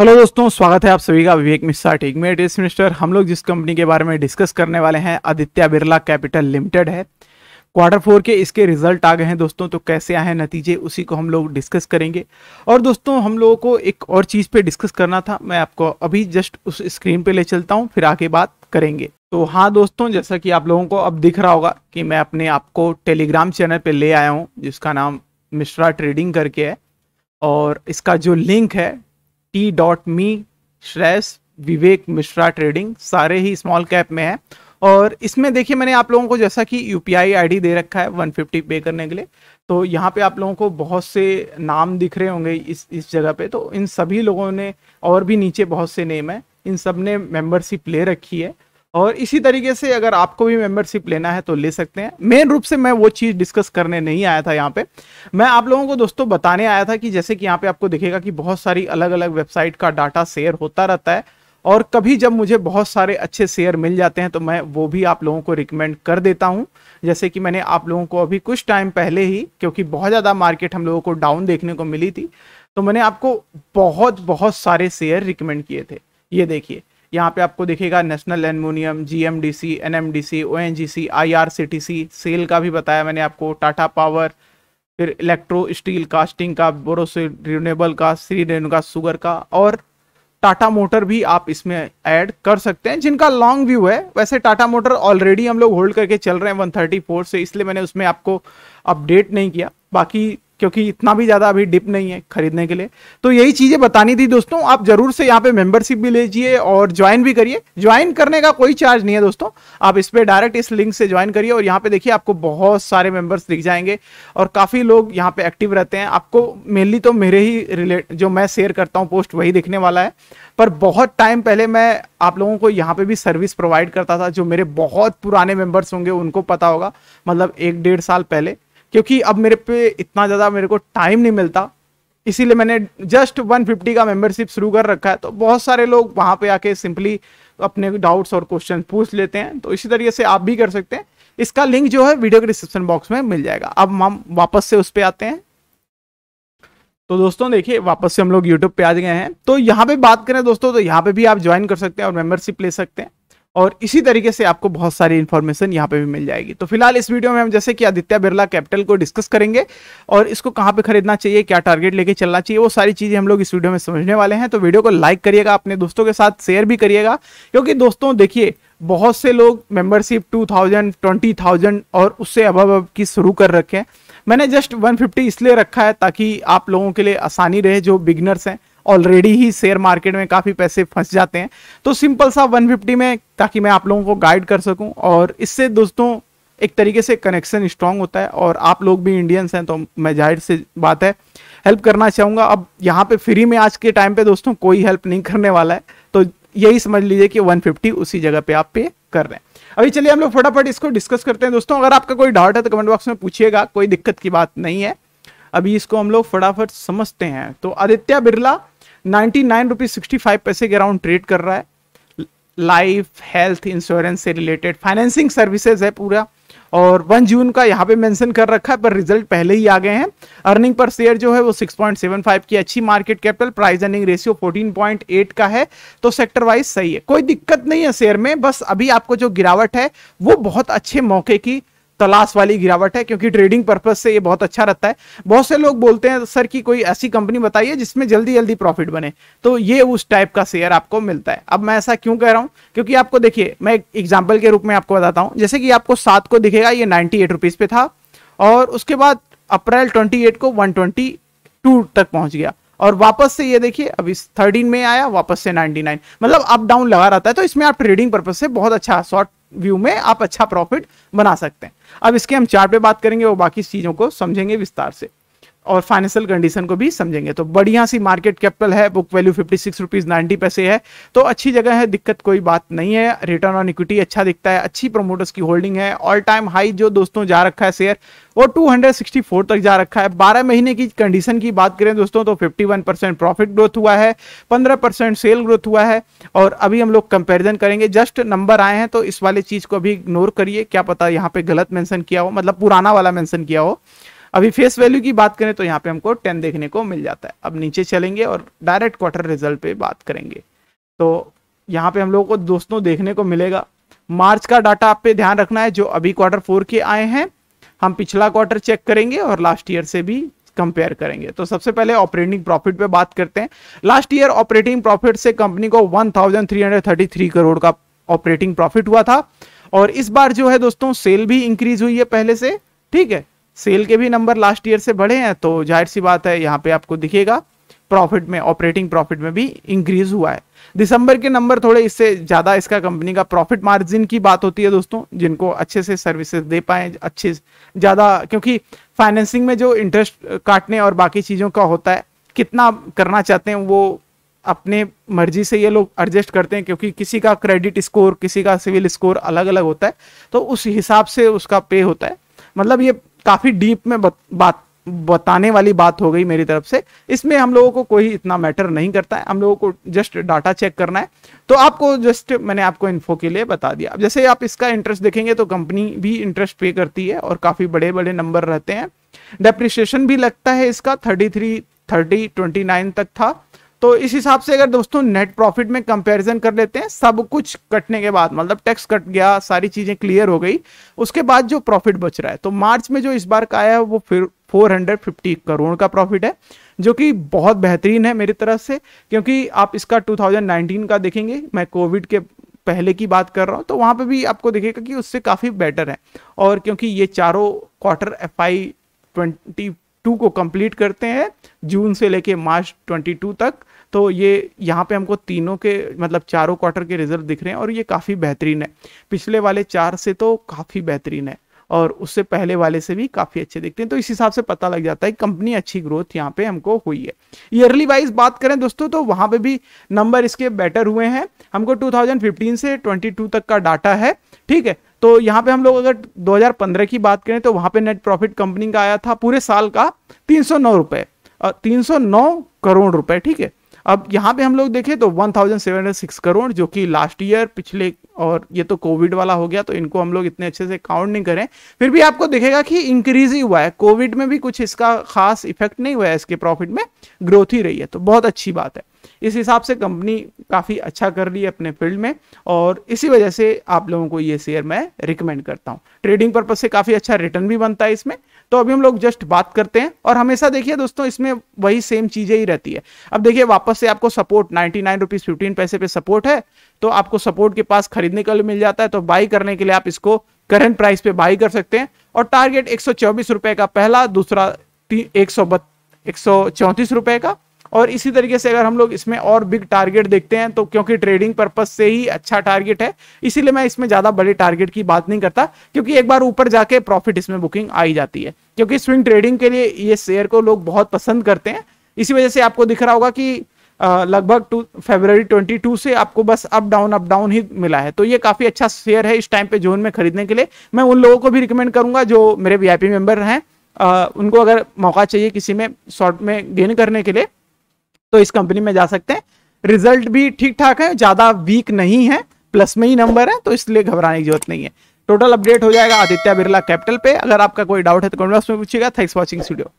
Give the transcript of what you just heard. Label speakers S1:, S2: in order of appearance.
S1: hello दोस्तों स्वागत है आप सभी का विवेक मिश्रा टेक में डेस मिनिस्टर हम लोग जिस कंपनी के बारे में डिस्कस करने वाले हैं आदित्य बिरला कैपिटल लिमिटेड है क्वार्टर फोर के इसके रिजल्ट आ गए हैं दोस्तों तो कैसे आए हैं नतीजे उसी को हम लोग डिस्कस करेंगे और दोस्तों हम लोगों को एक और चीज़ पे डिस्कस करना था मैं आपको अभी जस्ट उस स्क्रीन पे ले चलता हूँ फिर आगे बात करेंगे तो हाँ दोस्तों जैसा कि आप लोगों को अब दिख रहा होगा कि मैं अपने आप को टेलीग्राम चैनल पर ले आया हूँ जिसका नाम मिश्रा ट्रेडिंग करके है और इसका जो लिंक है टी डॉट मी श्रेस विवेक मिश्रा ट्रेडिंग सारे ही स्मॉल कैप में है और इसमें देखिए मैंने आप लोगों को जैसा कि यू पी दे रखा है फिफ्टी पे करने के लिए तो यहाँ पे आप लोगों को बहुत से नाम दिख रहे होंगे इस इस जगह पे तो इन सभी लोगों ने और भी नीचे बहुत से नेम है इन सब ने मेम्बरशिप ले रखी है और इसी तरीके से अगर आपको भी मेंबरशिप लेना है तो ले सकते हैं मेन रूप से मैं वो चीज़ डिस्कस करने नहीं आया था यहाँ पे मैं आप लोगों को दोस्तों बताने आया था कि जैसे कि यहाँ पे आपको दिखेगा कि बहुत सारी अलग अलग वेबसाइट का डाटा शेयर होता रहता है और कभी जब मुझे बहुत सारे अच्छे शेयर मिल जाते हैं तो मैं वो भी आप लोगों को रिकमेंड कर देता हूं जैसे कि मैंने आप लोगों को अभी कुछ टाइम पहले ही क्योंकि बहुत ज़्यादा मार्केट हम लोगों को डाउन देखने को मिली थी तो मैंने आपको बहुत बहुत सारे शेयर रिकमेंड किए थे ये देखिए यहाँ पे आपको दिखेगा national aluminium G M D C N M D C O N G C I R C T C SAIL का भी बताया मैंने आपको टाटा पावर फिर इलेक्ट्रो स्टील कास्टिंग का बोरोसिल रिन्यूएबल का श्री रेणुका सुगर का और टाटा मोटर भी आप इसमें ऐड कर सकते हैं जिनका लॉन्ग व्यू है वैसे टाटा मोटर ऑलरेडी हम लोग होल्ड करके चल रहे हैं 134 से इसलिए मैंने उसमें आपको अपडेट नहीं किया बाकी क्योंकि इतना भी ज़्यादा अभी डिप नहीं है खरीदने के लिए तो यही चीज़ें बतानी थी दोस्तों आप ज़रूर से यहाँ पे मेंबरशिप भी लीजिए और ज्वाइन भी करिए ज्वाइन करने का कोई चार्ज नहीं है दोस्तों आप इस पर डायरेक्ट इस लिंक से ज्वाइन करिए और यहाँ पे देखिए आपको बहुत सारे मेंबर्स दिख जाएंगे और काफ़ी लोग यहाँ पे एक्टिव रहते हैं आपको मेनली तो मेरे ही रिलेट जो मैं शेयर करता हूँ पोस्ट वही दिखने वाला है पर बहुत टाइम पहले मैं आप लोगों को यहाँ पे भी सर्विस प्रोवाइड करता था जो मेरे बहुत पुराने मेंबर्स होंगे उनको पता होगा मतलब एक डेढ़ साल पहले क्योंकि अब मेरे पे इतना ज़्यादा मेरे को टाइम नहीं मिलता इसीलिए मैंने जस्ट 150 का मेंबरशिप शुरू कर रखा है तो बहुत सारे लोग वहाँ पे आके सिंपली अपने डाउट्स और क्वेश्चन पूछ लेते हैं तो इसी तरीके से आप भी कर सकते हैं इसका लिंक जो है वीडियो के डिस्क्रिप्शन बॉक्स में मिल जाएगा अब हम वापस से उस पर आते हैं तो दोस्तों देखिए वापस से हम लोग यूट्यूब पे आ गए हैं तो यहाँ पे बात करें दोस्तों तो यहाँ पे भी आप ज्वाइन कर सकते हैं और मेंबरशिप ले सकते हैं और इसी तरीके से आपको बहुत सारी इन्फॉर्मेशन यहाँ पे भी मिल जाएगी तो फिलहाल इस वीडियो में हम जैसे कि आदित्य बिरला कैपिटल को डिस्कस करेंगे और इसको कहाँ पे खरीदना चाहिए क्या टारगेट लेके चलना चाहिए वो सारी चीज़ें हम लोग इस वीडियो में समझने वाले हैं तो वीडियो को लाइक करिएगा अपने दोस्तों के साथ शेयर भी करिएगा क्योंकि दोस्तों देखिए बहुत से लोग membership two thousand twenty thousand और उससे अबव की शुरू कर रखे हैं मैंने जस्ट वन इसलिए रखा है ताकि आप लोगों के लिए आसानी रहे जो बिगनर्स हैं ऑलरेडी ही शेयर मार्केट में काफ़ी पैसे फंस जाते हैं तो सिंपल सा 150 में ताकि मैं आप लोगों को गाइड कर सकूं और इससे दोस्तों एक तरीके से कनेक्शन स्ट्रांग होता है और आप लोग भी इंडियंस हैं तो मैं जाहिर से बात है हेल्प करना चाहूँगा अब यहाँ पे फ्री में आज के टाइम पे दोस्तों कोई हेल्प नहीं करने वाला है तो यही समझ लीजिए कि 150 उसी जगह पे आप पे कर रहे हैं अभी चलिए हम लोग फटाफट इसको डिस्कस करते हैं दोस्तों अगर आपका कोई डाउट है तो कमेंट बॉक्स में पूछिएगा कोई दिक्कत की बात नहीं है अभी इसको हम लोग फटाफट समझते हैं तो Aditya Birla ninety nine rupees sixty five पैसे के अराउंड ट्रेड कर रहा है लाइफ हेल्थ इंश्योरेंस से रिलेटेड फाइनेंसिंग सर्विसेज है पूरा और वन जून का यहाँ पे मेंशन कर रखा है पर रिजल्ट पहले ही आ गए हैं अर्निंग पर शेयर जो है वो 6.75 की अच्छी market capital price earning ratio 14.8 का है तो सेक्टर वाइज सही है कोई दिक्कत नहीं है शेयर में बस अभी आपको जो गिरावट है वो बहुत अच्छे मौके की तलाश वाली गिरावट है क्योंकि ट्रेडिंग पर्पज से ये बहुत अच्छा रहता है बहुत से लोग बोलते हैं सर कि कोई ऐसी कंपनी बताइए जिसमें जल्दी जल्दी प्रॉफिट बने तो ये उस टाइप का शेयर आपको मिलता है अब मैं ऐसा क्यों कह रहा हूँ क्योंकि आपको देखिए मैं एक एग्जाम्पल के रूप में आपको बताता हूँ जैसे कि आपको सात को दिखेगा ये नाइन्टी एट रुपीज पे था और उसके बाद अप्रैल ट्वेंटी एट को वन ट्वेंटी टू तक पहुंच गया और वापस से ये देखिए अभी थर्टीन में आया वापस से नाइनटी नाइन मतलब अप डाउन लगा रहता है तो इसमें आप ट्रेडिंग पर्पज से बहुत अच्छा शॉर्ट व्यू में आप अच्छा प्रॉफिट बना सकते हैं अब इसके हम चार्ट पे बात करेंगे और बाकी चीज़ों को समझेंगे विस्तार से और फाइनेंशियल कंडीशन को भी समझेंगे तो बढ़िया सी मार्केट कैपिटल है book value fifty six rupees ninety पैसे है तो अच्छी जगह है दिक्कत कोई बात नहीं है रिटर्न ऑन इक्विटी अच्छा दिखता है अच्छी प्रमोटर्स की होल्डिंग है ऑल टाइम हाई जो दोस्तों जा रखा है शेयर वो फोर तक जा रखा है बारह महीने की कंडीशन की बात करें दोस्तों तो वन परसेंट प्रॉफिट ग्रोथ हुआ है पंद्रह परसेंट सेल ग्रोथ हुआ है और अभी हम लोग कंपेरिजन करेंगे जस्ट नंबर आए हैं तो इस वाले चीज़ को अभी इग्नोर करिए क्या पता यहाँ पे गलत मैंशन किया हो मतलब पुराना वाला मैंशन किया हो अभी फेस वैल्यू की बात करें तो यहाँ पे हमको टेन देखने को मिल जाता है अब नीचे चलेंगे और डायरेक्ट क्वार्टर रिजल्ट पे बात करेंगे तो यहाँ पे हम लोगों को दोस्तों देखने को मिलेगा मार्च का डाटा आप पे ध्यान रखना है जो अभी क्वार्टर फोर के आए हैं हम पिछला क्वार्टर चेक करेंगे और लास्ट ईयर से भी कंपेयर करेंगे तो सबसे पहले ऑपरेटिंग प्रॉफिट पे बात करते हैं लास्ट ईयर ऑपरेटिंग प्रॉफिट से कंपनी को 1333 करोड़ का ऑपरेटिंग प्रॉफिट हुआ था और इस बार जो है दोस्तों सेल भी इंक्रीज हुई है पहले से ठीक है सेल के भी नंबर लास्ट ईयर से बढ़े हैं तो जाहिर सी बात है यहाँ पे आपको दिखेगा प्रॉफिट में ऑपरेटिंग प्रॉफिट में भी इंक्रीज हुआ है दिसंबर के नंबर थोड़े इससे ज़्यादा इसका कंपनी का प्रॉफिट मार्जिन की बात होती है दोस्तों जिनको अच्छे से सर्विसेज दे पाए अच्छे ज़्यादा क्योंकि फाइनेंसिंग में जो इंटरेस्ट काटने और बाकी चीज़ों का होता है कितना करना चाहते हैं वो अपने मर्जी से ये लोग एडजस्ट करते हैं क्योंकि किसी का क्रेडिट स्कोर किसी का सिविल स्कोर अलग अलग होता है तो उस हिसाब से उसका पे होता है मतलब ये काफी डीप में बत, बात बताने वाली बात हो गई मेरी तरफ से इसमें हम लोगों को कोई इतना मैटर नहीं करता है हम लोगों को जस्ट डाटा चेक करना है तो आपको जस्ट मैंने आपको इन्फो के लिए बता दिया अब जैसे आप इसका इंटरेस्ट देखेंगे तो कंपनी भी इंटरेस्ट पे करती है और काफी बड़े बड़े नंबर रहते हैं डेप्रिसिएशन भी लगता है इसका thirty three thirty twenty nine तक था तो इस हिसाब से अगर दोस्तों नेट प्रॉफिट में कंपैरिजन कर लेते हैं सब कुछ कटने के बाद मतलब टैक्स कट गया सारी चीज़ें क्लियर हो गई उसके बाद जो प्रॉफिट बच रहा है तो मार्च में जो इस बार का आया है वो फिर 450 करोड़ का प्रॉफिट है जो कि बहुत बेहतरीन है मेरी तरफ से क्योंकि आप इसका 2019 का देखेंगे मैं कोविड के पहले की बात कर रहा हूँ तो वहाँ पे भी आपको दिखेगा कि उससे काफ़ी बेटर है और क्योंकि ये चारों quarter F I twenty two को कंप्लीट करते हैं जून से लेके मार्च टू तक तो ये यहाँ पे हमको तीनों के मतलब चारों क्वार्टर के रिजल्ट दिख रहे हैं और ये काफ़ी बेहतरीन है पिछले वाले चार से तो काफ़ी बेहतरीन है और उससे पहले वाले से भी काफ़ी अच्छे दिखते हैं तो इस हिसाब से पता लग जाता है कंपनी अच्छी ग्रोथ यहाँ पे हमको हुई है ईयरली वाइज बात करें दोस्तों तो वहाँ पे भी नंबर इसके बेटर हुए हैं हमको 2015 से 22 तक का डाटा है ठीक है तो यहाँ पे हम लोग अगर 2015 की बात करें तो वहाँ पे नेट प्रॉफिट कंपनी का आया था पूरे साल का तीन सौ और तीन करोड़ रुपए ठीक है अब यहाँ पे हम लोग देखें तो 1706 करोड़ जो कि लास्ट ईयर पिछले और ये तो कोविड वाला हो गया तो इनको हम लोग इतने अच्छे से काउंट नहीं करें फिर भी आपको दिखेगा कि इंक्रीज ही हुआ है कोविड में भी कुछ इसका खास इफेक्ट नहीं हुआ है इसके प्रॉफिट में ग्रोथ ही रही है तो बहुत अच्छी बात है इस हिसाब से कंपनी काफ़ी अच्छा कर रही है अपने फील्ड में और इसी वजह से आप लोगों को ये शेयर मैं रिकमेंड करता हूँ ट्रेडिंग पर्पज से काफ़ी अच्छा रिटर्न भी बनता है इसमें तो अभी हम लोग जस्ट बात करते हैं और हमेशा देखिए दोस्तों इसमें वही सेम चीजें ही रहती है अब देखिए वापस से आपको support ninety nine rupees fifteen पैसे पे सपोर्ट है तो आपको सपोर्ट के पास खरीदने के लिए मिल जाता है तो बाई करने के लिए आप इसको करंट प्राइस पे बाई कर सकते हैं और टारगेट एक रुपए का पहला दूसरा एक सौ रुपए का और इसी तरीके से अगर हम लोग इसमें और बिग टारगेट देखते हैं तो क्योंकि ट्रेडिंग पर्पज से ही अच्छा टारगेट है इसीलिए मैं इसमें ज़्यादा बड़े टारगेट की बात नहीं करता क्योंकि एक बार ऊपर जाके प्रॉफिट इसमें बुकिंग आई जाती है क्योंकि स्विंग ट्रेडिंग के लिए ये शेयर को लोग बहुत पसंद करते हैं इसी वजह से आपको दिख रहा होगा कि लगभग टू फेबररी टू से आपको बस अप डाउन अप डाउन ही मिला है तो ये काफ़ी अच्छा शेयर है इस टाइम पे जोन में खरीदने के लिए मैं उन लोगों को भी रिकमेंड करूंगा जो मेरे वीआईपी मेंबर हैं उनको अगर मौका चाहिए किसी में शॉर्ट में गेन करने के लिए तो इस कंपनी में जा सकते हैं रिजल्ट भी ठीक ठाक है ज्यादा वीक नहीं है प्लस में ही नंबर है तो इसलिए घबराने की जरूरत नहीं है टोटल अपडेट हो जाएगा आदित्य बिरला कैपिटल पे अगर आपका कोई डाउट है तो कमेंट बॉक्स में पूछिएगा थैंक्स वॉचिंग स्टूडियो